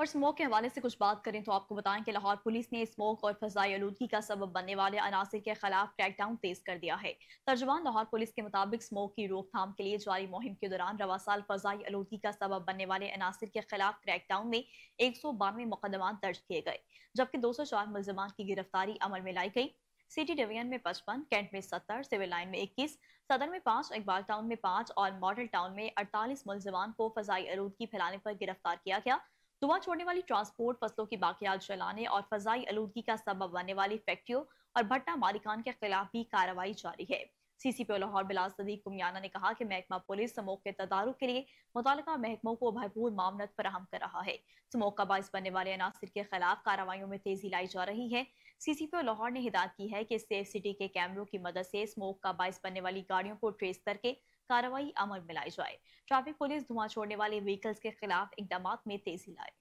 और स्मोक के हवाले से कुछ बात करें तो आपको बताएं कि लाहौर पुलिस ने स्मोक और फजाई आलूदगी का सबब बनने वाले अनासर के खिलाफ क्रैकडाउन तेज कर दिया है तर्जमान लाहौर पुलिस के मुताबिक स्मोक की रोकथाम के लिए जारी मुहिम के दौरान रवासाल फजाई आलूदगी का सबब बनने वाले अनासर के खिलाफ क्रैकडाउन में एक सौ बानवे मुकदमा दर्ज किए गए जबकि दो सौ चार मुलजमान की गिरफ्तारी अमल में लाई गई सिटी डिवीजन में पचपन कैंट में सत्तर सिविल लाइन में इक्कीस सदर में पांच इकबाल टाउन में पांच और मॉडल टाउन में अड़तालीस मुलजमान को फजाई आलूदगी फैलाने पर गिरफ्तार किया गया धुआं छोड़ने वाली ट्रांसपोर्ट फसलों की बाकियात जलाने और फजाई आलूगी का सबब बनने वाली फैक्ट्रियों और भट्टा मालिकान के खिलाफ भी कार्रवाई जारी है सीसीपीओ लाहौर बिलास सदीक कुमियाना ने कहा कि महकमा पुलिस स्मोक के तदारों के लिए मुतल महकमों को भरपूर मामलत फराहम कर रहा है स्मोक का बायस बनने वाले अनासर के खिलाफ कार्रवाई में तेजी लाई जा रही है सीसीपीओ लाहौर ने हिदायत की है कि सेफ सिटी के कैमरों की मदद से स्मोक का बायस बनने वाली गाड़ियों को ट्रेस करके कार्रवाई अमल में लाई जाए ट्रैफिक पुलिस धुआं छोड़ने वाले व्हीकल्स के खिलाफ इकदाम में तेजी लाए